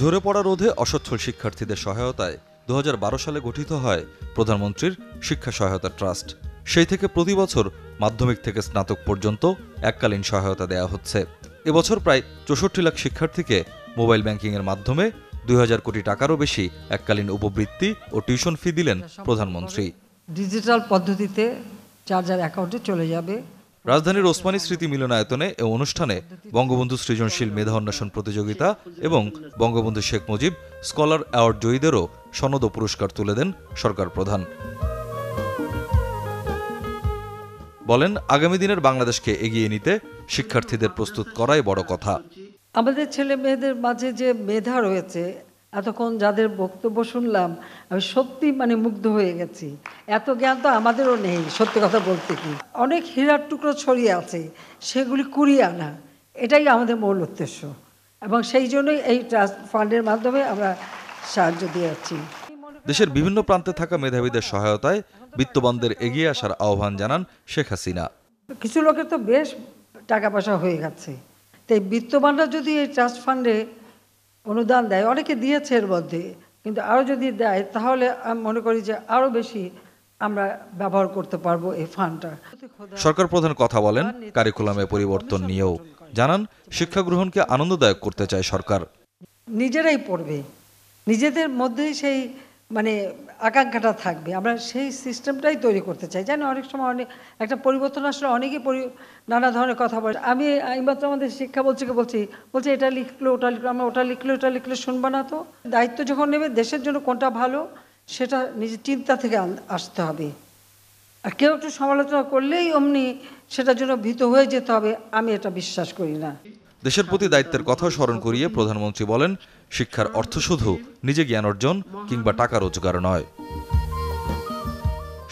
ঝরে পড়া রোধে অসচ্ছল শিক্ষার্থীদের সহায়তায় দু সালে গঠিত হয় প্রধানমন্ত্রীর শিক্ষা সহায়তা ট্রাস্ট সেই থেকে প্রতি বছর মাধ্যমিক থেকে স্নাতক পর্যন্ত এককালীন সহায়তা দেয়া হচ্ছে এবছর প্রায় চৌষট্টি লাখ শিক্ষার্থীকে মোবাইল ব্যাংকিংয়ের মাধ্যমে দুই কোটি টাকারও বেশি এককালীন উপবৃত্তি ও টিউশন ফি দিলেন প্রধানমন্ত্রী ডিজিটাল পদ্ধতিতে যার যার অ্যাকাউন্টে চলে যাবে রাজধানীর ওসমানী স্মৃতি মিলনায়তনে এ অনুষ্ঠানে বঙ্গবন্ধু সৃজনশীল মেধা অন্বেষণ প্রতিযোগিতা এবং বঙ্গবন্ধু শেখ মুজিব স্কলার অ্যাওয়ার্ড জয়ীদেরও সনদ ও পুরস্কার তুলে দেন সরকার প্রধান বলেন আগামী দিনের বাংলাদেশকে এগিয়ে নিতে শিক্ষার্থীদের প্রস্তুত করাই বড় কথা আমাদের ছেলে মেয়েদের মাঝে যে মেধা রয়েছে এতক্ষণ যাদের বক্তব্য শুনলাম আমি সত্যি মানে মুগ্ধ হয়ে গেছি এত জ্ঞান তো আমাদেরও নেই সত্যি কথা বলতে কি অনেক হীরার টুকরো ছড়িয়ে আছে সেগুলি কুড়িয়ে আনা এটাই আমাদের মূল উদ্দেশ্য এবং সেই জন্যই এই ট্রাস্ট ফান্ডের মাধ্যমে আমরা সাহায্য দিয়ে যাচ্ছি দেশের বিভিন্ন প্রান্তে থাকা মেধাবীদের সহায়তায় বিত্তবানদের এগিয়ে আসার আহ্বান জানান শেখ হাসিনা কিছু লোকের তো বেশ টাকা পয়সা হয়ে গেছে তাই বিত্তবানরা যদি এই ট্রাস্ট ফান্ডে অনুদান দেয় অনেকে দিয়েছে এর মধ্যে কিন্তু আরও যদি দেয় তাহলে আমি মনে করি যে আরও বেশি আমরা ব্যবহার করতে পারবো এই ফান্ডটা সরকার প্রধান কথা বলেন কারিকুলামে পরিবর্তন নিয়েও জানান শিক্ষা গ্রহণকে আনন্দদায়ক করতে চায় সরকার নিজেরাই পড়বে নিজেদের মধ্যেই সেই মানে আকাঙ্ক্ষাটা থাকবে আমরা সেই সিস্টেমটাই তৈরি করতে চাই জানি অনেক সময় অনেক একটা পরিবর্তন আসলে অনেকে নানা ধরনের কথা বলে আমি এইমাত্র আমাদের শিক্ষা বলছিকে বলছি বলছে এটা লিখলো ওটা লিখলো আমরা ওটা লিখলো ওটা লিখলে শুনবো না তো দায়িত্ব যখন নেবে দেশের জন্য কোনটা ভালো সেটা নিজের চিন্তা থেকে আসতে হবে আর কেউ একটু সমালোচনা করলেই অমনি সেটার জন্য ভীত হয়ে যেতে হবে আমি এটা বিশ্বাস করি না দেশের প্রতি দায়িত্বের কথা স্মরণ করিয়ে প্রধানমন্ত্রী বলেন শিক্ষার অর্থ শুধু নিজে জ্ঞান অর্জন কিংবা টাকা রোজগার নয়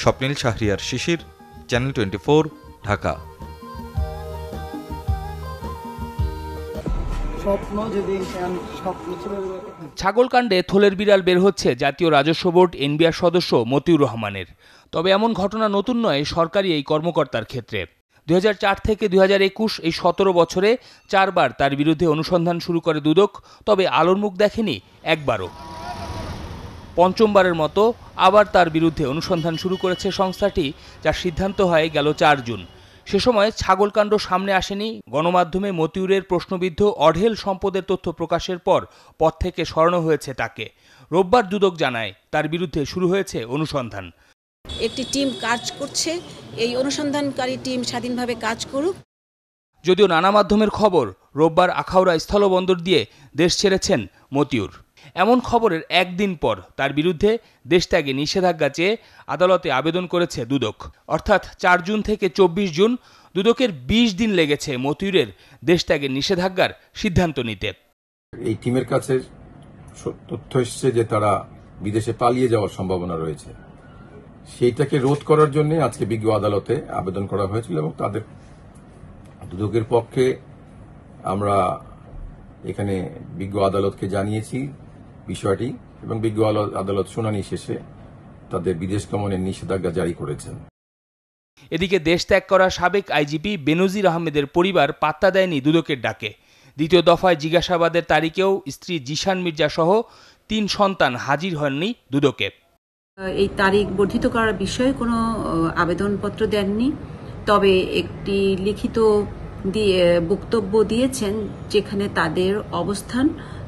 স্বপ্নীল শাহরিয়ার শিশির চ্যানেল টোয়েন্টি ঢাকা ছাগলকাণ্ডে থলের বিড়াল বের হচ্ছে জাতীয় রাজস্ব বোর্ড এনবিআর সদস্য মতিউর রহমানের তবে এমন ঘটনা নতুন নয় সরকারি এই কর্মকর্তার ক্ষেত্রে দু থেকে দু এই সতেরো বছরে চারবার তার বিরুদ্ধে অনুসন্ধান শুরু করে দুদক তবে আলোর মুখ দেখেনি একবারও পঞ্চমবারের মতো আবার তার বিরুদ্ধে অনুসন্ধান শুরু করেছে সংস্থাটি যার সিদ্ধান্ত হয় গেল চার জুন সে সময় ছাগলকাণ্ড সামনে আসেনি গণমাধ্যমে মতিউরের প্রশ্নবিদ্ধ অঢেল সম্পদের তথ্য প্রকাশের পর পথ থেকে সরানো হয়েছে তাকে রোববার দুদক জানায় তার বিরুদ্ধে শুরু হয়েছে অনুসন্ধান একটি টিম কাজ করছে এই অনুসন্ধানকারী টিম স্বাধীনভাবে কাজ করুক যদিও নানা মাধ্যমের খবর রোববার আখাউড়া স্থলবন্দর দিয়ে দেশ ছেড়েছেন মতিউর এমন খবরের একদিন পর তার বিরুদ্ধে দেশত্যাগে নিষেধাজ্ঞা চেয়ে আদালতে আবেদন করেছে দুদক অর্থাৎ চার জুন থেকে চব্বিশ জুন দুদকের ২০ দিন লেগেছে মতিউরের দেশত্যাগে নিষেধাজ্ঞার সিদ্ধান্ত নিতে এই টিমের কাছে তথ্য এসছে যে তারা বিদেশে পালিয়ে যাওয়ার সম্ভাবনা রয়েছে সেইটাকে রোধ করার জন্য আজকে বিজ্ঞ আদালতে আবেদন করা হয়েছিল এবং তাদের দুদকের পক্ষে আমরা এখানে বিজ্ঞ আদালতকে জানিয়েছি বিষয়টি এবং বিজ্ঞ আদালত শুনানি শেষে তাদের বিদেশ গমনের নিষেধাজ্ঞা জারি করেছেন এদিকে দেশ ত্যাগ করা সাবেক আইজিপি বেনজির আহমেদের পরিবার পাত্তা দেয়নি দুদকের ডাকে দ্বিতীয় দফায় জিজ্ঞাসাবাদের তারিখেও স্ত্রী জিশান মির্জা সহ তিন সন্তান হাজির হননি দুদকের এই তারিখ বর্ধিত করার বিষয়ে কোনো আবেদনপত্র দেননি তবে একটি লিখিত দিয়ে বক্তব্য দিয়েছেন যেখানে তাদের অবস্থান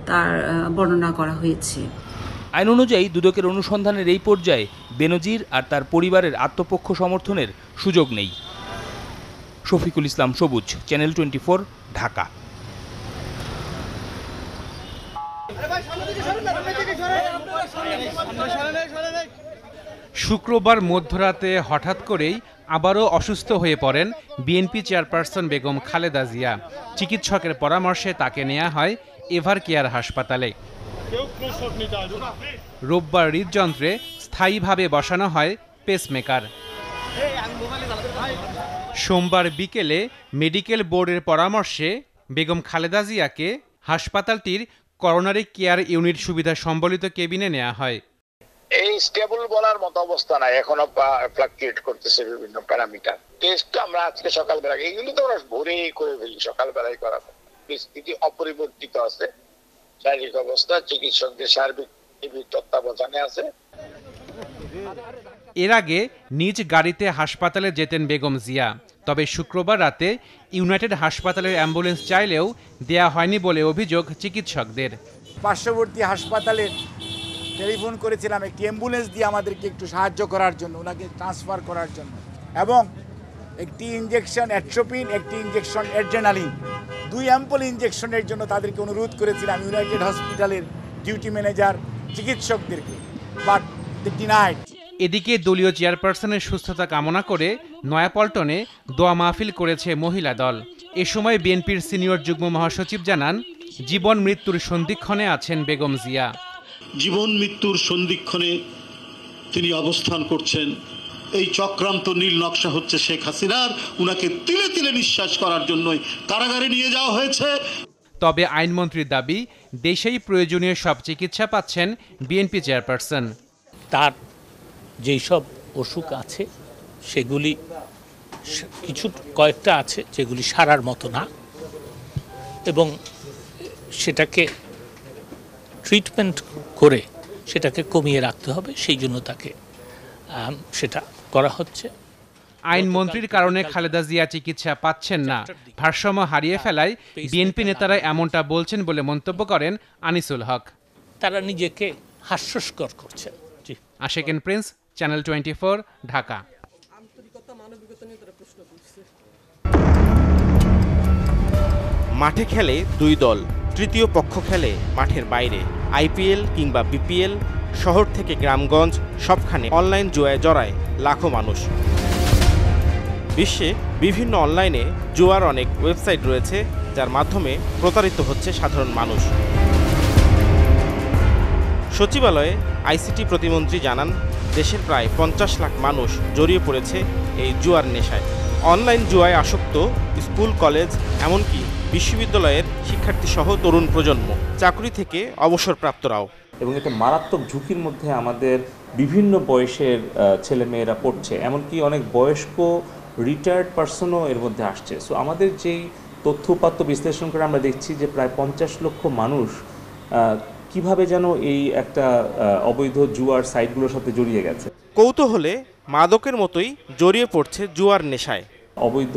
তার বর্ণনা করা হয়েছে আইন অনুযায়ী দুদকের অনুসন্ধানের এই পর্যায়ে বেনজির আর তার পরিবারের আত্মপক্ষ সমর্থনের সুযোগ নেই শফিকুল ইসলাম সবুজ চ্যানেল টোয়েন্টি ঢাকা সামনে শুক্রবার মধ্যরাতে হঠাৎ করেই আবারও অসুস্থ হয়ে পড়েন বিএনপি চেয়ারপারসন বেগম খালেদা জিয়া চিকিৎসকের পরামর্শে তাকে নেওয়া হয় এভার কেয়ার হাসপাতালে রোববার হৃদযন্ত্রে স্থায়ীভাবে বসানো হয় পেসমেকার সোমবার বিকেলে মেডিকেল বোর্ডের পরামর্শে বেগম খালেদা জিয়াকে হাসপাতালটির করোনারি কেয়ার ইউনিট সুবিধা সম্বলিত কেবিনে নেওয়া হয় স্টেবল বলার মতো অবস্থা নাই এখনো ফ্লাকচুয়েট করতেছে বিভিন্ন প্যারামিটার টেস্ট আমরা আজকে সকালবেলা এইগুলি তো আমরা ভোরেই করে ফেলি সকালবেলায় করা পরিস্থিতি অপরিবর্তিত আছে শারীরিক অবস্থা চিকিৎসকদের সার্বিক তত্ত্বাবধানে আছে এর আগে নিজ গাড়িতে হাসপাতালে যেতেন বেগম জিয়া তবে শুক্রবার রাতে ইউনাইটেড হাসপাতালের অ্যাম্বুলেন্স চাইলেও দেয়া হয়নি বলে অভিযোগ চিকিৎসকদের পার্শ্ববর্তী হাসপাতালের টেলিফোন করেছিলাম একটি অ্যাম্বুলেন্স দিয়ে আমাদেরকে একটু সাহায্য করার জন্য ওনাকে ট্রান্সফার করার জন্য এবং একটি ইঞ্জেকশন অ্যাট্রোপিন একটি ইঞ্জেকশন অ্যাড্রেনালিন দুই অ্যাম্পল ইঞ্জেকশনের জন্য তাদেরকে অনুরোধ করেছিলাম ইউনাইটেড হসপিটালের ডিউটি ম্যানেজার চিকিৎসকদেরকে বাট নাইট এদিকে দলীয় চেয়ারপারসনের সুস্থতা কামনা করে নয়াপল্টনে দোয়া মাহফিল করেছে মহিলা দল এ সময় বিএনপির সিনিয়র যুগ্ম মহাসচিব জানান জীবন মৃত্যুর সন্ধিক্ষণে আছেন বেগম জিয়া জীবন মৃত্যুর সন্ধিক্ষণে তিনি অবস্থান করছেন এই চক্রান্ত নীল নকশা হচ্ছে শেখ হাসিনার উনাকে তিলে তিলে নিঃশ্বাস করার জন্যই কারাগারে নিয়ে যাওয়া হয়েছে তবে আইনমন্ত্রীর দাবি দেশেই প্রয়োজনীয় সব চিকিৎসা পাচ্ছেন বিএনপি চেয়ারপারসন তার যেই সব অসুখ আছে সেগুলি কিছু কয়েকটা আছে যেগুলি সারার মতো না এবং সেটাকে ট্রিটমেন্ট করে সেটাকে কমিয়ে রাখতে হবে সেই জন্য তাকে সেটা করা হচ্ছে আইনমন্ত্রীর কারণে খালেদা জিয়া চিকিৎসা পাচ্ছেন না ভারসাম্য হারিয়ে ফেলায় বিএনপি নেতারা এমনটা বলছেন বলে মন্তব্য করেন আনিসুল হক তারা নিজেকে হাস্যস্কর করছেন Asheken Prince channel twenty four Dhaka মাঠে খেলে দুই দল তৃতীয় পক্ষ খেলে মাঠের বাইরে আইপিএল কিংবা বিপিএল শহর থেকে গ্রামগঞ্জ সবখানে অনলাইন জুয়ায় জড়ায় লাখো মানুষ বিশ্বে বিভিন্ন অনলাইনে জুয়ার অনেক ওয়েবসাইট রয়েছে যার মাধ্যমে প্রতারিত হচ্ছে সাধারণ মানুষ সচিবালয়ে আইসিটি প্রতিমন্ত্রী জানান দেশের প্রায় পঞ্চাশ লাখ মানুষ জড়িয়ে পড়েছে এই জুয়ার নেশায় অনলাইন জুয়ায় আসক্ত স্কুল কলেজ এমনকি বিশ্ববিদ্যালয়ের শিক্ষার্থী সহ তরুণ প্রজন্ম চাকরি থেকে অবসরপ্রাপ্তরাও এবং এটা মারাত্মক ঝুঁকির মধ্যে আমাদের বিভিন্ন বয়সের ছেলেমেয়েরা পড়ছে এমনকি অনেক বয়স্ক রিটায়ার্ড পার্সনও এর মধ্যে আসছে সো আমাদের যেই তথ্য বিশ্লেষণ করে আমরা দেখছি যে প্রায় পঞ্চাশ লক্ষ মানুষ কিভাবে যেন এই একটা অবৈধ জুয়ার সাইটগুলোর সাথে জড়িয়ে গেছে কৌতূহলে মাদকের মতোই জড়িয়ে পড়ছে জুয়ার নেশায় অবৈধ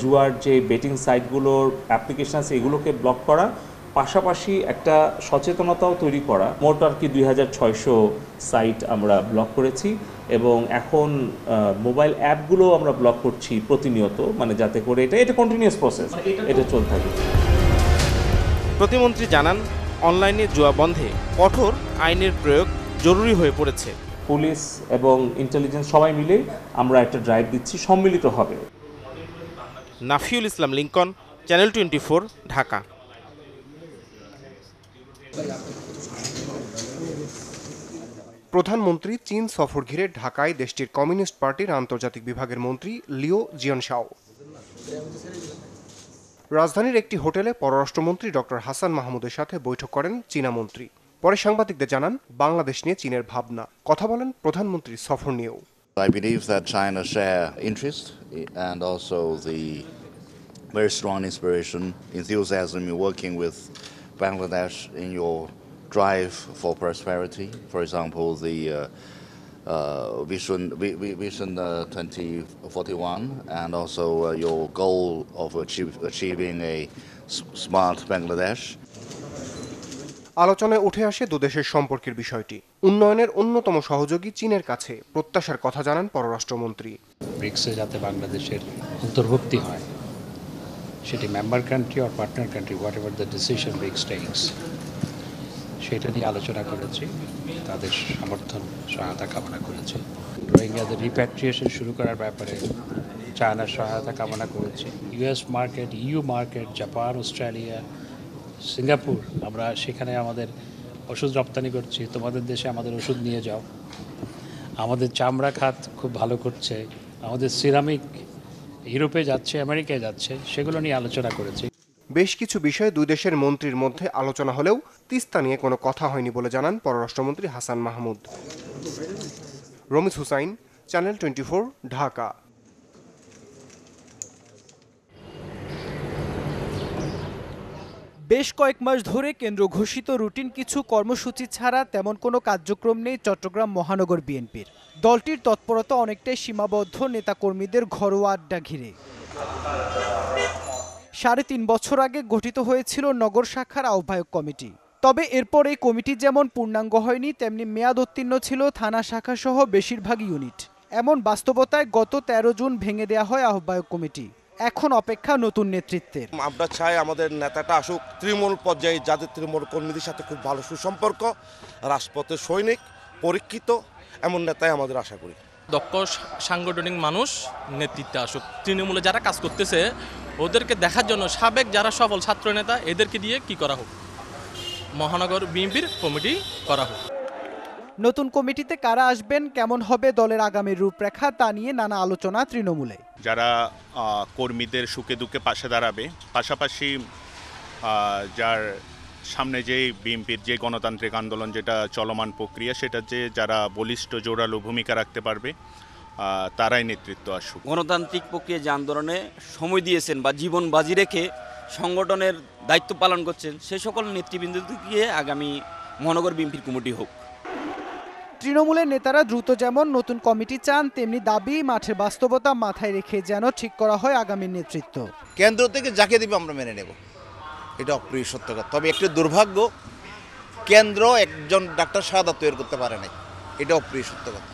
জুয়ার যে বেটিং সাইটগুলোর অ্যাপ্লিকেশন আছে এগুলোকে ব্লক করা পাশাপাশি একটা সচেতনতাও তৈরি করা মোট আর কি দুই সাইট আমরা ব্লক করেছি এবং এখন মোবাইল অ্যাপগুলো আমরা ব্লক করছি প্রতিনিয়ত মানে যাতে করে এটা এটা কন্টিনিউস মানে প্রসেস এটা চলতে থাকে প্রতিমন্ত্রী জানান অনলাইনে জুয়া বন্ধে কঠোর আইনের প্রয়োগ জরুরি হয়ে পড়েছে পুলিশ এবং ইন্টেলিজেন্স সবাই মিলে আমরা একটা ড্রাইভ দিচ্ছি সম্মিলিত হবে Nafiul Islam Lincoln channel twenty Dhaka প্রধানমন্ত্রী চীন সফর ঘিরে ঢাকায় দেশটির কমিউনিস্ট পার্টির আন্তর্জাতিক বিভাগের মন্ত্রী লিও শাও রাজধানীর একটি হোটেলে পররাষ্ট্রমন্ত্রী ডক্টর হাসান মাহমুদের সাথে বৈঠক করেন চীনা মন্ত্রী পরে সাংবাদিকদের জানান বাংলাদেশ নিয়ে চীনের ভাবনা কথা বলেন প্রধানমন্ত্রীর সফর নিয়েও I believe that China share interest and also the very strong inspiration, enthusiasm in working with Bangladesh in your drive for prosperity. For example, the uh, uh, Vision, Vision uh, 2041 and also uh, your goal of achieve, achieving a smart Bangladesh. আলোচনায় উঠে আসে দুদেশের সম্পর্কের বিষয়টি উন্নয়নের অন্যতম সহযোগী চীনের কাছে প্রত্যাশার কথা জানান পররাষ্ট্রমন্ত্রী ব্রিক্সে যাতে বাংলাদেশের অন্তর্ভুক্তি হয় সেটি member country or partner country whatever the decision BRICS takes সেটা নিয়ে আলোচনা করেছি তাদের সমর্থন সহায়তা কামনা করেছে রোহিঙ্গাদের রিপ্যাট্রিয়েশন শুরু করার ব্যাপারে চায়নার সহায়তা কামনা করেছে US market EU market Japan Australia Singapore আমরা সেখানে আমাদের ওষুধ রপ্তানি করছি তোমাদের দেশে আমাদের ওষুধ নিয়ে যাও আমাদের চামড়া খাত খুব ভালো করছে আমাদের সিরামিক ইউরোপে যাচ্ছে আমেরিকায় যাচ্ছে সেগুলো নিয়ে আলোচনা করেছি বেশ কিছু বিষয়ে দুই দেশের মন্ত্রীর মধ্যে আলোচনা হলেও তিস্তা নিয়ে কোনো কথা হয়নি বলে জানান পররাষ্ট্রমন্ত্রী হাসান মাহমুদ রমিজ হুসাইন চ্যানেল টোয়েন্টি ঢাকা বেশ কয়েক মাস ধরে কেন্দ্র ঘোষিত রুটিন কিছু কর্মসূচি ছাড়া তেমন কোনো কার্যক্রম নেই চট্টগ্রাম মহানগর বিএনপির দলটির তৎপরতা অনেকটাই সীমাবদ্ধ নেতাকর্মীদের ঘরোয়া আড্ডা ঘিরে সাড়ে তিন বছর আগে গঠিত হয়েছিল নগর শাখার আহ্বায়ক কমিটি তবে এরপর এই কমিটি যেমন পূর্ণাঙ্গ হয়নি তেমনি মেয়াদ উত্তীর্ণ ছিল থানা শাখাসহ বেশিরভাগ ইউনিট এমন বাস্তবতায় গত ১৩ জুন ভেঙে দেয়া হয় আহ্বায়ক কমিটি এখন অপেক্ষা নতুন নেতৃত্বের আমরা চাই আমাদের নেতাটা আসুক তৃণমূল পর্যায়ে যাদের তৃণমূল কর্মীদের সাথে খুব ভালো সুসম্পর্ক রাজপথের সৈনিক পরীক্ষিত এমন নেতাই আমাদের আশা করি দক্ষ সাংগঠনিক মানুষ নেতৃত্বে আসুক তৃণমূলে যারা কাজ করতেছে ওদেরকে দেখার জন্য সাবেক যারা সফল ছাত্র নেতা এদেরকে দিয়ে কি করা হোক মহানগর বিএনপির কমিটি করা হোক নতুন কমিটিতে কারা আসবেন কেমন হবে দলের আগামী রূপরেখা তা নিয়ে নানা আলোচনা তৃণমূলে যারা কর্মীদের সুখে দুঃখে পাশে দাঁড়াবে পাশাপাশি যার সামনে যে বিএনপির যে গণতান্ত্রিক আন্দোলন যেটা চলমান প্রক্রিয়া সেটা যে যারা বলিষ্ঠ জোরালো ভূমিকা রাখতে পারবে তারাই নেতৃত্ব আসুক গণতান্ত্রিক প্রক্রিয়া যে আন্দোলনে সময় দিয়েছেন বা জীবন বাজি রেখে সংগঠনের দায়িত্ব পালন করছেন সে সকল গিয়ে আগামী মহানগর বিএনপির কমিটি হোক তৃণমূলের নেতারা দ্রুত যেমন নতুন কমিটি চান তেমনি দাবি মাঠের বাস্তবতা মাথায় রেখে যেন ঠিক করা হয় আগামী নেতৃত্ব কেন্দ্র থেকে যাকে দিবে আমরা মেনে নেব এটা অপ্রিয় কথা তবে একটি দুর্ভাগ্য কেন্দ্র একজন ডাক্তার সাদা তৈরি করতে পারে নাই এটা অপ্রিয় সত্য কথা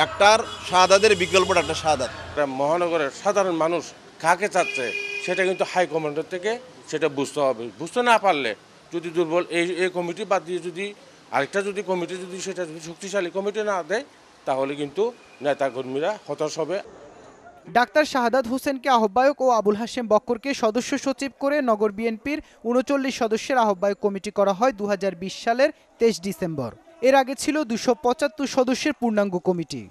ডাক্তার শাহাদাদের বিকল্প ডাক্তার শাহাদাত মহানগরের সাধারণ মানুষ কাকে চাচ্ছে সেটা কিন্তু হাইকমান্ডের থেকে সেটা বুঝতে হবে বুঝতে না পারলে যদি দুর্বল এই এই কমিটি বাদ দিয়ে যদি আরেকটা যদি কমিটি যদি সেটা যদি শক্তিশালী কমিটি না দেয় তাহলে কিন্তু নেতাকর্মীরা হতাশ হবে ডাক্তার শাহাদাত হোসেনকে আহ্বায়ক ও আবুল হাসেম বক্করকে সদস্য সচিব করে নগর বিএনপির উনচল্লিশ সদস্যের আহ্বায়ক কমিটি করা হয় দু সালের তেইশ ডিসেম্বর এর আগে ছিল দুশো পঁচাত্তর সদস্যের পূর্ণাঙ্গ committee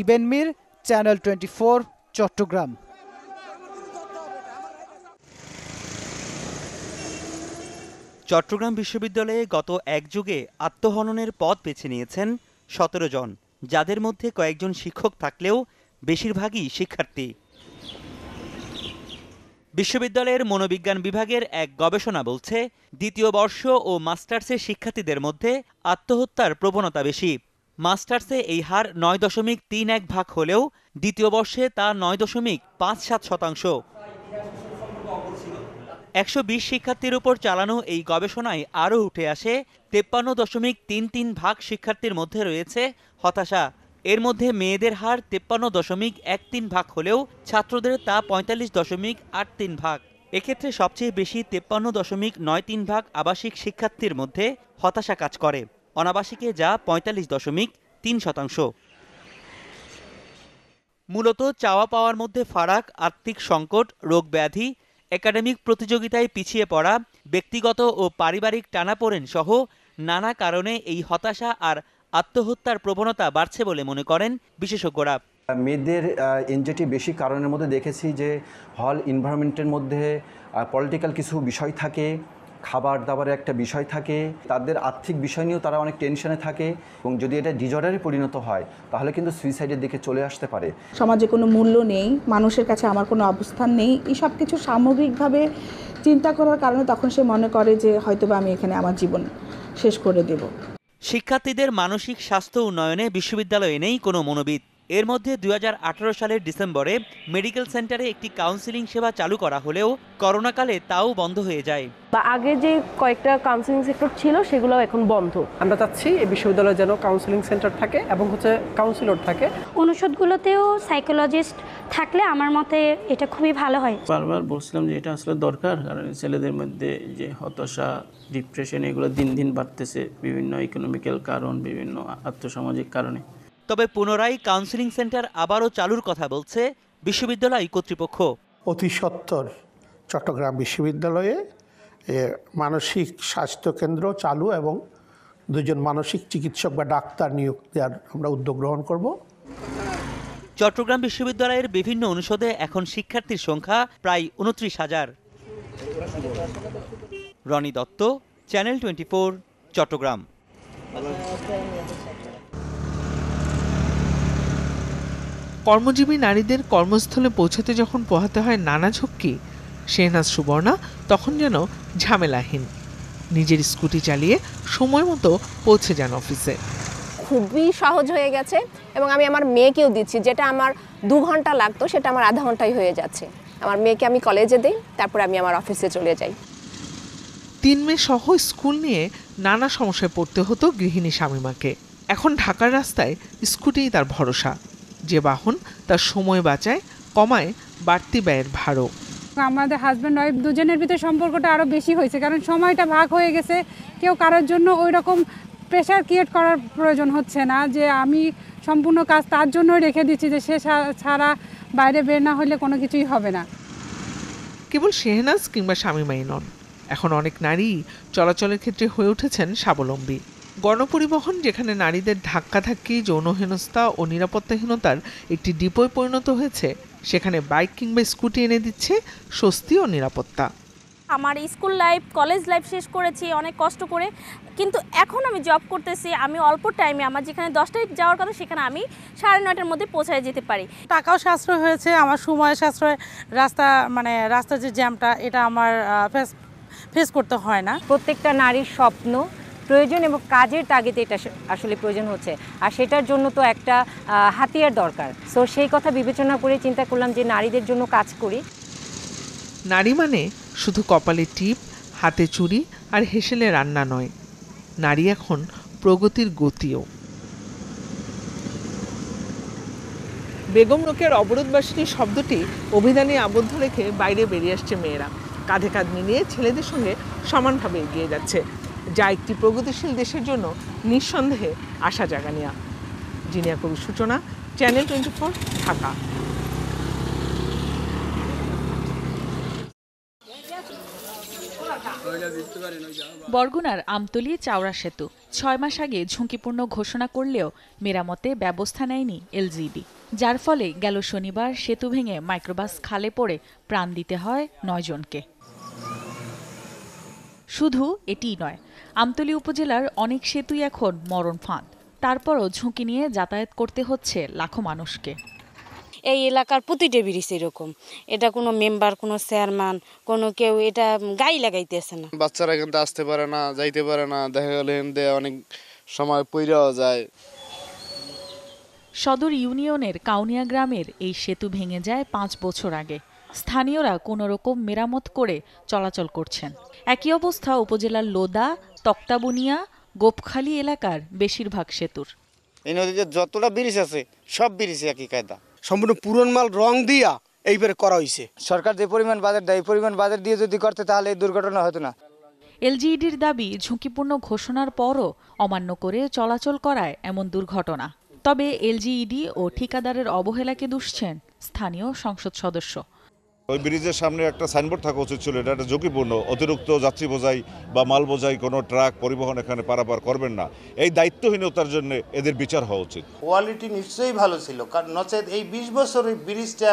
Eben Mir channel twenty Chattogram Chattogram বিশ্ববিদ্যালয়ে গত এক যুগে আত্মহননের পথ বেছে নিয়েছেন সতেরো জন যাদের মধ্যে কয়েকজন শিক্ষক থাকলেও বেশিরভাগই শিক্ষার্থী বিশ্ববিদ্যালয়ের মনোবিজ্ঞান বিভাগের এক গবেষণা বলছে দ্বিতীয় বর্ষ ও মাস্টার্সের শিক্ষার্থীদের মধ্যে আত্মহত্যার প্রবণতা বেশি মাস্টার্সে এই হার নয় দশমিক তিন এক ভাগ হলেও দ্বিতীয় বর্ষে তা নয় দশমিক পাঁচ সাত শতাংশ একশো বিশ শিক্ষার্থীর উপর চালানো এই গবেষণায় আরও উঠে আসে তেপ্পান্ন দশমিক তিন তিন ভাগ শিক্ষার্থীর মধ্যে রয়েছে হতাশা এর মধ্যে মেয়েদের হার তেপ্পান্ন দশমিক এক তিন ভাগ হলেও ছাত্রদের তা পঁয়তাল্লিশ দশমিক আট তিন ভাগ এক্ষেত্রে সবচেয়ে বেশি তেপ্পান্ন দশমিক নয় তিন ভাগ আবাসিক শিক্ষার্থীর মধ্যে হতাশা কাজ করে অনাবাসিকে যা পঁয়তাল্লিশ দশমিক তিন শতাংশ মূলত চাওয়া পাওয়ার মধ্যে ফারাক আর্থিক সংকট রোগ ব্যাধি একাডেমিক প্রতিযোগিতায় পিছিয়ে পড়া ব্যক্তিগত ও পারিবারিক টানাপোড়েন সহ নানা কারণে এই হতাশা আর আত্মহত্যার প্রবণতা বাড়ছে বলে মনে করেন বিশেষজ্ঞরা মেয়েদের এনজিটি বেশি কারণের মধ্যে দেখেছি যে হল এনভায়রনমেন্টের মধ্যে পলিটিক্যাল কিছু বিষয় থাকে খাবার দাবারের একটা বিষয় থাকে তাদের আর্থিক বিষয় নিয়েও তারা অনেক টেনশনে থাকে এবং যদি এটা ডিজর্ডারে পরিণত হয় তাহলে কিন্তু সুইসাইডের দিকে চলে আসতে পারে সমাজে কোনো মূল্য নেই মানুষের কাছে আমার কোনো অবস্থান নেই এই সব কিছু সামগ্রিকভাবে চিন্তা করার কারণে তখন সে মনে করে যে হয়তোবা আমি এখানে আমার জীবন শেষ করে দেব শিক্ষার্থীদের মানসিক স্বাস্থ্য উন্নয়নে বিশ্ববিদ্যালয় নেই কোনো মনোবিদ এর মধ্যে দুই সালের ডিসেম্বরে মেডিকেল সেন্টারে একটি কাউন্সিলিং সেবা চালু করা হলেও করোনাকালে তাও বন্ধ হয়ে যায় বা আগে যে কয়েকটা কাউন্সিলিং সেক্টর ছিল সেগুলো এখন বন্ধ আমরা চাচ্ছি এই বিশ্ববিদ্যালয়ে যেন কাউন্সিলিং সেন্টার থাকে এবং হচ্ছে কাউন্সিলর থাকে অনুষদগুলোতেও সাইকোলজিস্ট থাকলে আমার মতে এটা খুবই ভালো হয় বারবার বলছিলাম যে এটা আসলে দরকার কারণ ছেলেদের মধ্যে যে হতাশা ডিপ্রেশন এগুলো দিন দিন বাড়তেছে বিভিন্ন ইকোনমিক্যাল কারণ বিভিন্ন আর্থসামাজিক কারণে তবে পুনরায় কাউন্সিলিং সেন্টার আবারও চালুর কথা বলছে বিশ্ববিদ্যালয় কর্তৃপক্ষ অতি সত্তর চট্টগ্রাম বিশ্ববিদ্যালয়ে মানসিক স্বাস্থ্য কেন্দ্র চালু এবং দুজন মানসিক চিকিৎসক বা ডাক্তার নিয়োগ দেওয়ার আমরা উদ্যোগ গ্রহণ করব চট্টগ্রাম বিশ্ববিদ্যালয়ের বিভিন্ন অনুষদে এখন শিক্ষার্থীর সংখ্যা প্রায় উনত্রিশ হাজার রনি দত্ত চ্যানেল টোয়েন্টি চট্টগ্রাম কর্মজীবী নারীদের কর্মস্থলে পৌঁছাতে যখন পোহাতে হয় নানা ঝক্কি শেহনাজ সুবর্ণা তখন যেন ঝামেলাহীন নিজের স্কুটি চালিয়ে সময় মতো পৌঁছে যান অফিসে খুবই সহজ হয়ে গেছে এবং আমি আমার মেয়েকেও দিচ্ছি যেটা আমার দু ঘন্টা লাগতো সেটা আমার আধা ঘন্টায় হয়ে যাচ্ছে আমার মেয়েকে আমি কলেজে দিই তারপরে আমি আমার অফিসে চলে যাই তিন মেয়ে সহ স্কুল নিয়ে নানা সমস্যায় পড়তে হতো গৃহিণী স্বামীমাকে এখন ঢাকার রাস্তায় স্কুটিই তার ভরসা যে বাহন তার সময় বাঁচায় কমায় বাড়তি ব্যয়ের ভারও আমাদের হাজব্যান্ড ওয়াইফ দুজনের ভিতরে সম্পর্কটা আরও বেশি হয়েছে কারণ সময়টা ভাগ হয়ে গেছে কেউ কারোর জন্য ওই রকম প্রেশার ক্রিয়েট করার প্রয়োজন হচ্ছে না যে আমি সম্পূর্ণ কাজ তার জন্য রেখে দিচ্ছি যে সে ছাড়া বাইরে বের না হলে কোনো কিছুই হবে না কেবল শেহনাজ কিংবা মাই নন এখন অনেক নারী চলাচলের ক্ষেত্রে হয়ে উঠেছেন স্বাবলম্বী গণপরিবহন যেখানে নারীদের ধাক্কাধাক্কি যৌন হেনস্থা ও নিরাপত্তাহীনতার একটি ডিপোয় পরিণত হয়েছে সেখানে বাইক কিংবা স্কুটি এনে দিচ্ছে স্বস্তি ও নিরাপত্তা আমার স্কুল লাইফ কলেজ লাইফ শেষ করেছি অনেক কষ্ট করে কিন্তু এখন আমি জব করতেছি আমি অল্প টাইমে আমার যেখানে দশটায় যাওয়ার কথা সেখানে আমি সাড়ে নয়টার মধ্যে পৌঁছায় যেতে পারি টাকাও সাশ্রয় হয়েছে আমার সময় সাশ্রয় রাস্তা মানে রাস্তার যে জ্যামটা এটা আমার ফেস ফেস করতে হয় না প্রত্যেকটা নারীর স্বপ্ন প্রয়োজন এবং কাজের তাগিদে এটা আসলে প্রয়োজন হচ্ছে আর সেটার জন্য তো একটা হাতিয়ার দরকার সো সেই কথা বিবেচনা করে চিন্তা করলাম যে নারীদের জন্য কাজ করি নারী মানে শুধু কপালে টিপ হাতে চুরি আর হেসেলে রান্না নয় নারী এখন প্রগতির গতিও বেগম রোকের অবরোধবাসিনী শব্দটি অভিধানে আবদ্ধ রেখে বাইরে বেরিয়ে আসছে মেয়েরা কাঁধে কাঁধ মিলিয়ে ছেলেদের সঙ্গে সমানভাবে এগিয়ে যাচ্ছে যা একটি প্রগতিশীল দেশের জন্য নিঃসন্দেহে আশা জাগানিয়া জিনিয়া কবি সূচনা চ্যানেল টোয়েন্টি ফোর ঢাকা বরগুনার আমতলি চাওড়া সেতু ছয় মাস আগে ঝুঁকিপূর্ণ ঘোষণা করলেও মেরামতে ব্যবস্থা নেয়নি এলজিবি যার ফলে গেল শনিবার সেতু ভেঙে মাইক্রোবাস খালে পড়ে প্রাণ দিতে হয় নয়জনকে শুধু এটিই নয় আমতলী উপজেলার অনেক সেতুই এখন মরণ ফাঁদ তারপরও ঝুঁকি নিয়ে যাতায়াত করতে হচ্ছে লাখো মানুষকে এই এলাকার প্রতিটা ব্রিজ এরকম এটা কোনো মেম্বার কোনো চেয়ারম্যান কোনো কেউ এটা গাই লাগাইতেছে না বাচ্চারা কিন্তু আসতে পারে না যাইতে পারে না দেখা গেল এনতে অনেক সময় পইরাও যায় সদর ইউনিয়নের কাউনিয়া গ্রামের এই সেতু ভেঙে যায় পাঁচ বছর আগে স্থানীয়রা কোনো রকম মেরামত করে চলাচল করছেন একই অবস্থা উপজেলার লোদা তক্তাবুনিয়া গোপখালী এলাকার বেশিরভাগ সেতুর এই নদীতে যতটা ব্রিজ আছে সব ব্রিজে একই কায়দা সম্পূর্ণ পুরন মাল রং দিয়া এইবারে করা হয়েছে সরকার যে পরিমাণ বাজার দেয় এই পরিমাণ বাজার দিয়ে যদি করতে তাহলে এই দুর্ঘটনা হতো না এলজিইডির দাবি ঝুঁকিপূর্ণ ঘোষণার পরও অমান্য করে চলাচল করায় এমন দুর্ঘটনা তবে এলজিইডি ও ঠিকাদারের অবহেলাকে দুষছেন স্থানীয় সংসদ সদস্য ওই ব্রিজের সামনে একটা সাইনবোর্ড থাকা উচিত ছিল এটা একটা ঝুঁকিপূর্ণ অতিরিক্ত যাত্রী বোঝাই বা মাল বোঝাই কোনো ট্রাক পরিবহন এখানে পারাপার করবেন না এই দায়িত্বহীনতার জন্য এদের বিচার হওয়া উচিত কোয়ালিটি নিশ্চয়ই ভালো ছিল কারণ নচেত এই বিশ বছর ওই ব্রিজটা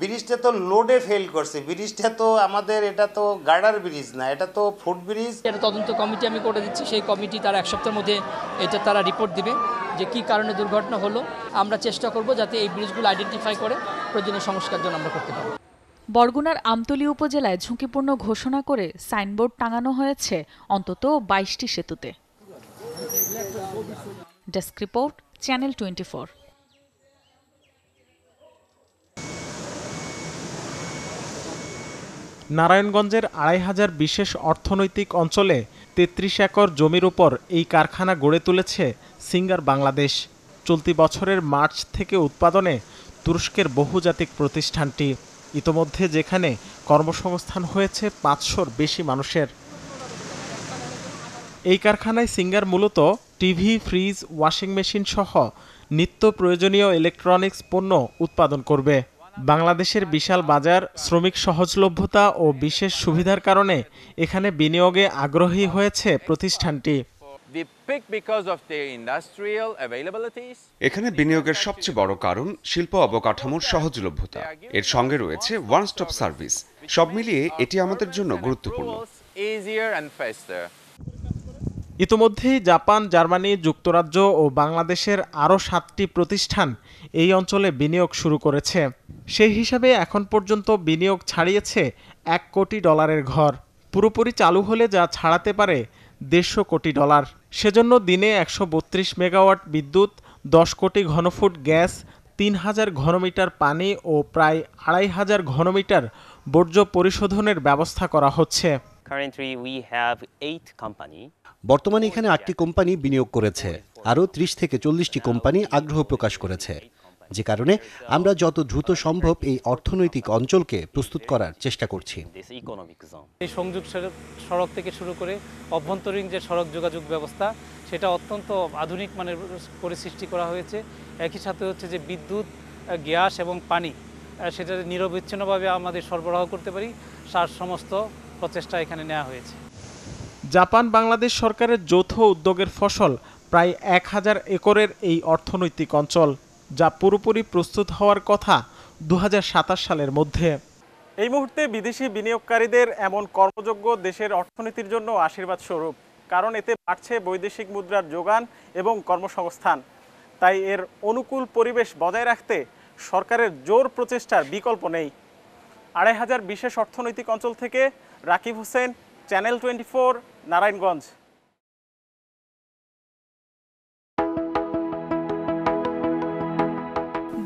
ব্রিজটা তো লোডে ফেল করছে ব্রিজটা তো আমাদের এটা তো গার্ডার ব্রিজ না এটা তো ফুট ব্রিজ এটা তদন্ত কমিটি আমি করে দিচ্ছি সেই কমিটি তারা এক সপ্তাহের মধ্যে এটা তারা রিপোর্ট দিবে যে কি কারণে দুর্ঘটনা হলো আমরা চেষ্টা করব যাতে এই ব্রিজগুলো আইডেন্টিফাই করে প্রয়োজনীয় সংস্কার জন্য আমরা করতে পারি বরগুনার আমতলী উপজেলায় ঝুঁকিপূর্ণ ঘোষণা করে সাইনবোর্ড টাঙানো হয়েছে অন্তত বাইশটি সেতুতে ডেস্ক রিপোর্ট চ্যানেল টোয়েন্টি নারায়ণগঞ্জের আড়াই হাজার বিশেষ অর্থনৈতিক অঞ্চলে তেত্রিশ একর জমির উপর এই কারখানা গড়ে তুলেছে সিঙ্গার বাংলাদেশ চলতি বছরের মার্চ থেকে উৎপাদনে তুরস্কের বহুজাতিক প্রতিষ্ঠানটি ইতোমধ্যে যেখানে কর্মসংস্থান হয়েছে পাঁচশোর বেশি মানুষের এই কারখানায় সিঙ্গার মূলত টিভি ফ্রিজ ওয়াশিং মেশিন সহ নিত্য প্রয়োজনীয় ইলেকট্রনিক্স পণ্য উৎপাদন করবে বাংলাদেশের বিশাল বাজার শ্রমিক সহজলভ্যতা ও বিশেষ সুবিধার কারণে এখানে বিনিয়োগে আগ্রহী হয়েছে প্রতিষ্ঠানটি এখানে বিনিয়োগের সবচেয়ে বড় কারণ শিল্প অবকাঠামোর সহজলভ্যতা এর সঙ্গে রয়েছে ওয়ান স্টপ সার্ভিস সব মিলিয়ে এটি আমাদের জন্য গুরুত্বপূর্ণ ইতোমধ্যেই জাপান জার্মানি যুক্তরাজ্য ও বাংলাদেশের আরও সাতটি প্রতিষ্ঠান এই অঞ্চলে বিনিয়োগ শুরু করেছে সেই হিসাবে এখন পর্যন্ত বিনিয়োগ ছাড়িয়েছে এক কোটি ডলারের ঘর পুরোপুরি চালু হলে যা ছাড়াতে পারে দেড়শো কোটি ডলার সেজন্য দিনে একশো মেগাওয়াট বিদ্যুৎ দশ কোটি ঘনফুট গ্যাস তিন হাজার ঘনমিটার পানি ও প্রায় আড়াই হাজার ঘনমিটার বর্জ্য পরিশোধনের ব্যবস্থা করা হচ্ছে বর্তমানে এখানে আটটি কোম্পানি বিনিয়োগ করেছে আরও ত্রিশ থেকে চল্লিশটি কোম্পানি আগ্রহ প্রকাশ করেছে যে কারণে আমরা যত দ্রুত সম্ভব এই অর্থনৈতিক অঞ্চলকে প্রস্তুত করার চেষ্টা করছি এই সংযোগ সড়ক থেকে শুরু করে অভ্যন্তরীণ যে সড়ক যোগাযোগ ব্যবস্থা সেটা অত্যন্ত আধুনিক মানের করে সৃষ্টি করা হয়েছে একই সাথে হচ্ছে যে বিদ্যুৎ গ্যাস এবং পানি সেটা নিরবিচ্ছিন্নভাবে আমাদের সরবরাহ করতে পারি সার সমস্ত প্রচেষ্টা এখানে নেওয়া হয়েছে জাপান বাংলাদেশ সরকারের যৌথ উদ্যোগের ফসল প্রায় এক হাজার একরের এই অর্থনৈতিক অঞ্চল যা পুরোপুরি প্রস্তুত হওয়ার কথা দু সালের মধ্যে এই মুহূর্তে বিদেশি বিনিয়োগকারীদের এমন কর্মযোগ্য দেশের অর্থনীতির জন্য আশীর্বাদ স্বরূপ কারণ এতে বাড়ছে বৈদেশিক মুদ্রার যোগান এবং কর্মসংস্থান তাই এর অনুকূল পরিবেশ বজায় রাখতে সরকারের জোর প্রচেষ্টার বিকল্প নেই আড়াই হাজার বিশেষ অর্থনৈতিক অঞ্চল থেকে Rakib Hossain channel twenty four Narayanganj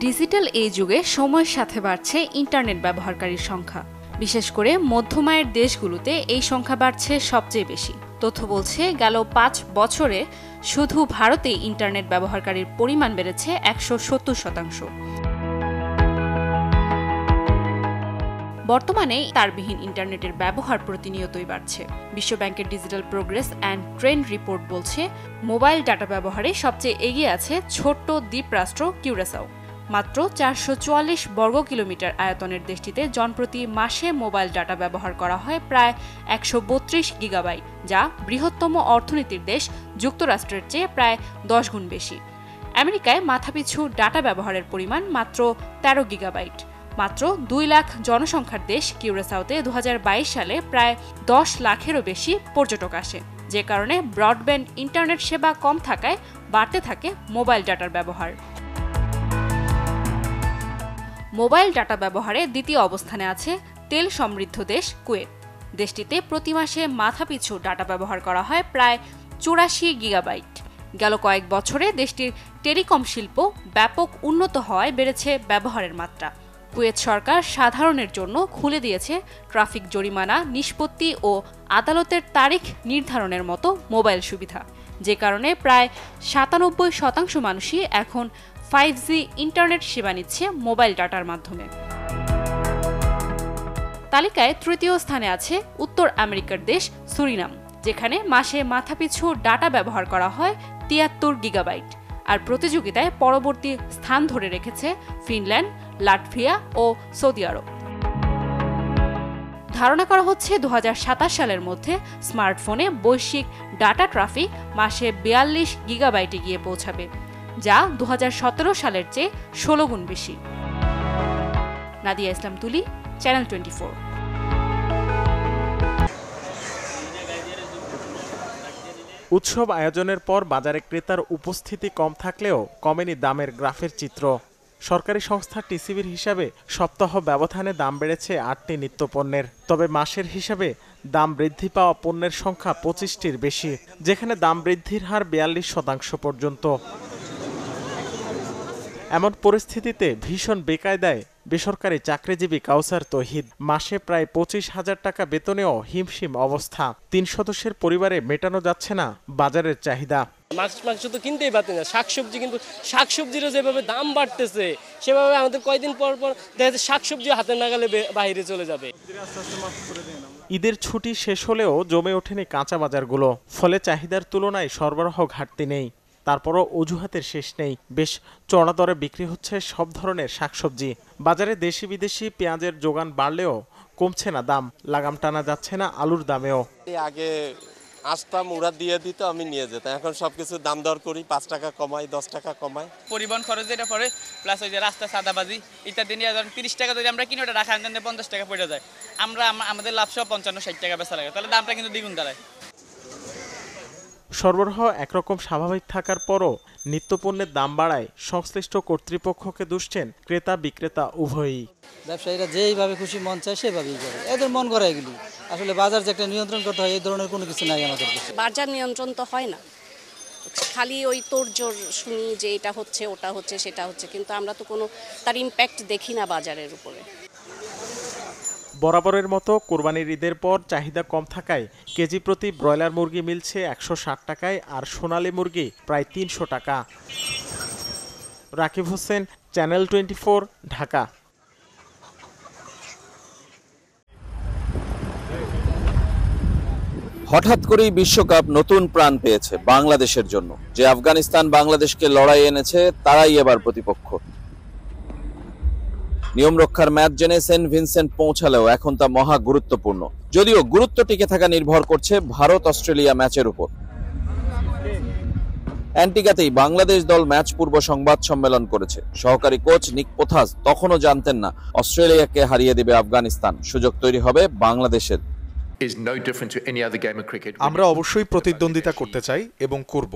digital এই যুগে সময়ের সাথে বাড়ছে ইন্টারনেট ব্যবহারকারীর সংখ্যা বিশেষ করে মধ্যমায়ের দেশগুলোতে এই সংখ্যা বাড়ছে সবচেয়ে বেশি তথ্য বলছে গেল পাঁচ বছরে শুধু ভারতে ইন্টারনেট ব্যবহারকারীর পরিমাণ বেড়েছে একশো সত্তর শতাংশ বর্তমানে তারবিহীন ইন্টারনেটের ব্যবহার প্রতিনিয়তই বাড়ছে বিশ্বব্যাংকের digital progress and trend report বলছে মোবাইল ডাটা ব্যবহারে সবচেয়ে এগিয়ে আছে ছোট্ট দ্বীপরাষ্ট্র কিউরাসাও মাত্র চারশো বর্গ কিলোমিটার আয়তনের দেশটিতে জনপ্রতি মাসে মোবাইল ডাটা ব্যবহার করা হয় প্রায় একশো বত্রিশ গিগাবাইট যা বৃহত্তম অর্থনীতির দেশ যুক্তরাষ্ট্রের চেয়ে প্রায় দশ গুণ বেশি আমেরিকায় মাথাপিছু ডাটা ব্যবহারের পরিমাণ মাত্র ১৩ গিগাবাইট মাত্র দুই লাখ জনসংখ্যার দেশ কিউরেসাওতে দু সালে প্রায় দশ লাখেরও বেশি পর্যটক আসে যে কারণে ব্রডব্যান্ড ইন্টারনেট সেবা কম থাকায় বাড়তে থাকে মোবাইল ডাটার ব্যবহার মোবাইল ডাটা ব্যবহারে দ্বিতীয় অবস্থানে আছে তেল সমৃদ্ধ দেশ কুয়েত দেশটিতে প্রতি মাসে মাথাপিছু ডাটা ব্যবহার করা হয় প্রায় চুরাশি গিগাবাইট গেল কয়েক বছরে দেশটির টেলিকম শিল্প ব্যাপক উন্নত হওয়ায় বেড়েছে ব্যবহারের মাত্রা কুয়েত সরকার সাধারণের জন্য খুলে দিয়েছে ট্রাফিক জরিমানা নিষ্পত্তি ও আদালতের তারিখ নির্ধারণের মতো মোবাইল সুবিধা যে কারণে প্রায় সাতানব্বই শতাংশ মানুষই এখন ফাইভ জি ইন্টারনেট সেবা নিচ্ছে মোবাইল ডাটার মাধ্যমে তালিকায় তৃতীয় স্থানে আছে উত্তর আমেরিকার দেশ সুরিনাম যেখানে মাসে মাথাপিছু ডাটা ব্যবহার করা হয় তিয়াত্তর গিগাবাইট আর প্রতিযোগিতায় পরবর্তী স্থান ধরে রেখেছে ফিনল্যান্ড লাটভিয়া ও সৌদি আরব ধারণা করা হচ্ছে দু সালের মধ্যে স্মার্টফোনে বৈশ্বিক ডাটা ট্রাফিক মাসে বিয়াল্লিশ গিগাবাইটে গিয়ে পৌঁছাবে যা দু সালের চেয়ে ষোলো গুণ বেশি নাদিয়া ইসলাম তুলি চ্যানেল টোয়েন্টি উৎসব আয়োজনের পর বাজারে ক্রেতার উপস্থিতি কম থাকলেও কমেনি দামের গ্রাফের চিত্র সরকারি সংস্থা টিসিবির হিসাবে সপ্তাহ ব্যবধানে দাম বেড়েছে আটটি নিত্যপণ্যের তবে মাসের হিসাবে দাম বৃদ্ধি পাওয়া পণ্যের সংখ্যা পঁচিশটির বেশি যেখানে দাম বৃদ্ধির হার বিয়াল্লিশ শতাংশ পর্যন্ত এমন পরিস্থিতিতে ভীষণ বেকায়দায় বেসরকারি চাকরিজীবী কাউসার তহিদ মাসে প্রায় পঁচিশ হাজার টাকা বেতনেও হিমশিম অবস্থা তিন সদস্যের পরিবারে মেটানো যাচ্ছে না বাজারের চাহিদা মাছ মাংস তো কিনতেই পারছি না শাকসবজি কিন্তু শাকসবজিরও যেভাবে দাম বাড়তেছে সেভাবে আমাদের কয়েকদিন পর পর দেখা যাচ্ছে শাকসবজি হাতে নাগালে বাইরে চলে যাবে ঈদের ছুটি শেষ হলেও জমে ওঠেনি কাঁচা বাজারগুলো ফলে চাহিদার তুলনায় সরবরাহ ঘাটতি নেই তারপরও অজুহাতের শেষ নেই বেশ চড়া দরে বিক্রি হচ্ছে সব ধরনের শাকসবজি বাজারে দেশি বিদেশি পেঁয়াজের যোগান বাড়লেও কমছে না দাম লাগাম টানা যাচ্ছে না আলুর দামেও আগে আসতাম উড়া দিয়ে দিত আমি নিয়ে যেতাম এখন সবকিছু দাম দর করি পাঁচ টাকা কমাই দশ টাকা কমাই পরিবহন খরচ যেটা পড়ে প্লাস ওই যে রাস্তা সাদাবাজি ইত্যাদি নিয়ে ধরেন তিরিশ টাকা যদি আমরা কিনে ওটা রাখা পঞ্চাশ টাকা পড়ে যায় আমরা আমাদের লাভ সব পঞ্চান্ন ষাট টাকা বেচা লাগে তাহলে দামটা কিন্তু দ্বিগুণ দাঁড়ায় সরবরাহ একরকম স্বাভাবিক থাকার পরও নিত্যপণ্যের দাম বাড়ায় সংশ্লিষ্ট কর্তৃপক্ষকে দুষছেন ক্রেতা বিক্রেতা উভয়ই ব্যবসায়ীরা যেইভাবে খুশি মন চায় সেভাবেই করে এদের মন করা এগুলি আসলে বাজার যে একটা নিয়ন্ত্রণ করতে হয় এই ধরনের কোনো কিছু নাই আমাদের বাজার নিয়ন্ত্রণ তো হয় না খালি ওই তোড়জোড় শুনি যে এটা হচ্ছে ওটা হচ্ছে সেটা হচ্ছে কিন্তু আমরা তো কোনো তার ইম্প্যাক্ট দেখি না বাজারের উপরে বরাবরের মতো কোরবানির ঈদের পর চাহিদা কম থাকায় কেজি প্রতি ব্রয়লার মুরগি মিলছে একশো টাকায় আর সোনালি মুরগি প্রায় তিনশো টাকা রাকিব হোসেন চ্যানেল টোয়েন্টি ঢাকা হঠাৎ করেই বিশ্বকাপ নতুন প্রাণ পেয়েছে বাংলাদেশের জন্য যে আফগানিস্তান বাংলাদেশকে লড়াই এনেছে তারাই এবার প্রতিপক্ষ নিয়ম রক্ষার ম্যাচ জেনে সেন্ট ভিনসেন্ট পৌঁছালেও এখন তা মহা গুরুত্বপূর্ণ যদিও গুরুত্ব টিকে থাকা নির্ভর করছে ভারত অস্ট্রেলিয়া ম্যাচের উপর অ্যান্টিগাতেই বাংলাদেশ দল ম্যাচ পূর্ব সংবাদ সম্মেলন করেছে সহকারী কোচ নিক পোথাস তখনও জানতেন না অস্ট্রেলিয়াকে হারিয়ে দেবে আফগানিস্তান সুযোগ তৈরি হবে বাংলাদেশের আমরা অবশ্যই প্রতিদ্বন্দ্বিতা করতে চাই এবং করব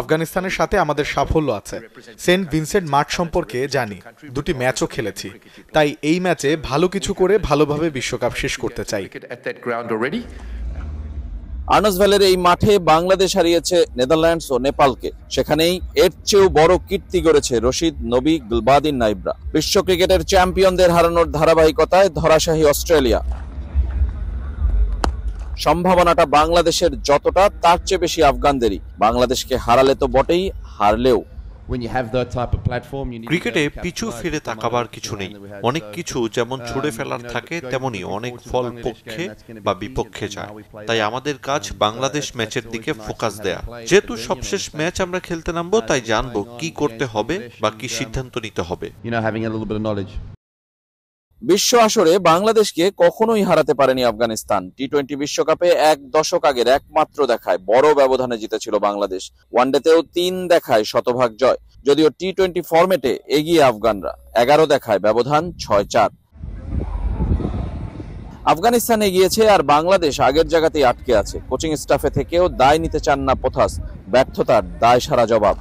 আফগানিস্তানের সাথে আমাদের সাফল্য আছে সেন্ট ভিনসেন্ট মাঠ সম্পর্কে জানি দুটি ম্যাচও খেলেছি তাই এই ম্যাচে ভালো কিছু করে ভালোভাবে বিশ্বকাপ শেষ করতে চাই আর্নস এই মাঠে বাংলাদেশ হারিয়েছে নেদারল্যান্ডস ও নেপালকে সেখানেই এর চেয়েও বড় কীর্তি গড়েছে রশিদ নবী গুলবাদিন নাইব্রা বিশ্ব ক্রিকেটের চ্যাম্পিয়নদের হারানোর ধারাবাহিকতায় ধরাশাহী অস্ট্রেলিয়া সম্ভাবনাটা বাংলাদেশের যতটা তার চেয়ে বেশি আফগানদেরই বাংলাদেশকে হারালে তো বটেই হারলেও ক্রিকেটে পিছু ফিরে তাকাবার কিছু নেই অনেক uh, কিছু যেমন ছুড়ে um, ফেলার থাকে তেমনি অনেক ফল পক্ষে বা বিপক্ষে যায় তাই আমাদের কাজ বাংলাদেশ ম্যাচের দিকে ফোকাস দেয়া যেহেতু সবশেষ ম্যাচ আমরা খেলতে নামবো তাই জানবো কি করতে হবে বা কি um, সিদ্ধান্ত নিতে হবে বিশ্ব আসরে বাংলাদেশকে কখনোই হারাতে পারেনি আফগানিস্তান টি টোয়েন্টি বিশ্বকাপে এক দশক আগের একমাত্র দেখায় বড় ব্যবধানে জিতেছিল বাংলাদেশ ওয়ানডেতেও তিন দেখায় শতভাগ জয় যদিও টি টোয়েন্টি ফর্মেটে এগিয়ে আফগানরা এগারো দেখায় ব্যবধান ছয় চার আফগানিস্তান এগিয়েছে আর বাংলাদেশ আগের জায়গাতেই আটকে আছে কোচিং স্টাফে থেকেও দায় নিতে চান না পোথাস ব্যর্থতার দায় সারা জবাব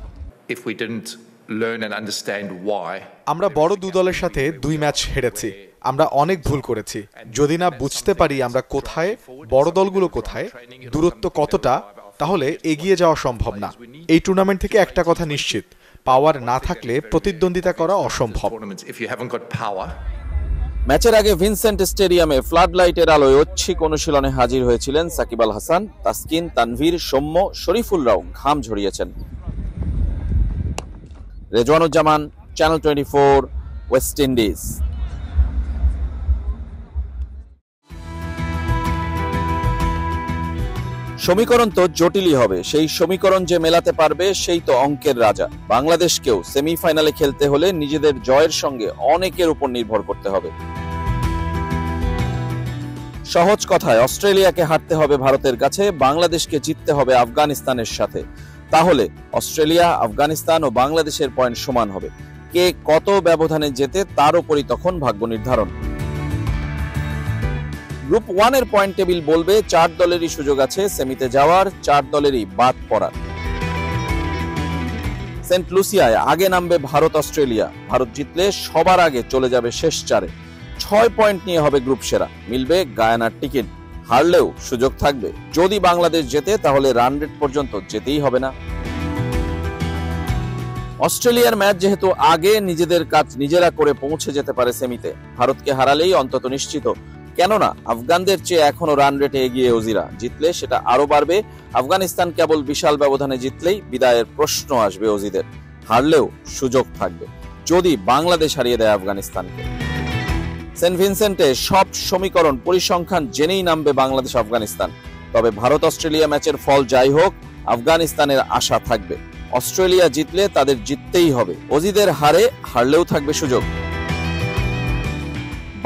আমরা বড় দু দলের সাথে দুই ম্যাচ হেরেছি আমরা অনেক ভুল করেছি যদি না বুঝতে পারি আমরা কোথায় বড় দলগুলো কোথায় দূরত্ব কতটা তাহলে এগিয়ে যাওয়া সম্ভব না এই টুর্নামেন্ট থেকে একটা কথা নিশ্চিত পাওয়ার না থাকলে প্রতিদ্বন্দ্বিতা করা অসম্ভব ম্যাচের আগে ভিনসেন্ট স্টেডিয়ামে ফ্লাডলাইটের আলোয় ঐচ্ছিক অনুশীলনে হাজির হয়েছিলেন সাকিব আল হাসান তাসকিন তানভীর সৌম্য রাও ঘাম ঝরিয়েছেন Rezwanuzzaman channel twenty four West Indies সমীকরণ তো জটিলই হবে সেই সমীকরণ যে মেলাতে পারবে সেই তো অঙ্কের রাজা বাংলাদেশকেও সেমিফাইনালে খেলতে হলে নিজেদের জয়ের সঙ্গে অনেকের উপর নির্ভর করতে হবে সহজ কথায় অস্ট্রেলিয়াকে হারতে হবে ভারতের কাছে বাংলাদেশকে জিততে হবে আফগানিস্তানের সাথে তাহলে অস্ট্রেলিয়া আফগানিস্তান ও বাংলাদেশের পয়েন্ট সমান হবে কে কত ব্যবধানে যেতে তার উপরই তখন ভাগ্য নির্ধারণ গ্রুপ ওয়ানের পয়েন্ট টেবিল বলবে চার দলেরই সুযোগ আছে সেমিতে যাওয়ার চার দলেরই বাদ পড়ার সেন্ট লুসিয়ায় আগে নামবে ভারত অস্ট্রেলিয়া ভারত জিতলে সবার আগে চলে যাবে শেষ চারে ছয় পয়েন্ট নিয়ে হবে গ্রুপ সেরা মিলবে গায়ানার টিকিট হারলেও সুযোগ থাকবে যদি বাংলাদেশ জেতে তাহলে রান রেট পর্যন্ত যেতেই হবে না অস্ট্রেলিয়ার ম্যাচ যেহেতু আগে নিজেদের কাজ নিজেরা করে পৌঁছে যেতে পারে সেমিতে ভারতকে হারালেই অন্তত নিশ্চিত কেননা আফগানদের চেয়ে এখনো রান রেটে এগিয়ে ওজিরা জিতলে সেটা আরো বাড়বে আফগানিস্তান কেবল বিশাল ব্যবধানে জিতলেই বিদায়ের প্রশ্ন আসবে ওজিদের হারলেও সুযোগ থাকবে যদি বাংলাদেশ হারিয়ে দেয় আফগানিস্তানকে সেন্ট ভিনসেন্টে সব সমীকরণ পরিসংখ্যান জেনেই নামবে বাংলাদেশ আফগানিস্তান তবে ভারত অস্ট্রেলিয়া ম্যাচের ফল যাই হোক আফগানিস্তানের আশা থাকবে অস্ট্রেলিয়া জিতলে তাদের জিততেই হবে অজিদের হারে হারলেও থাকবে সুযোগ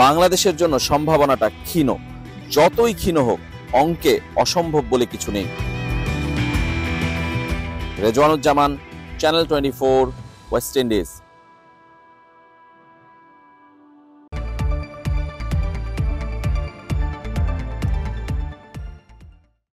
বাংলাদেশের জন্য সম্ভাবনাটা ক্ষীণ যতই ক্ষীণ হোক অঙ্কে অসম্ভব বলে কিছু নেই Rezwanuzzaman channel twenty four West Indies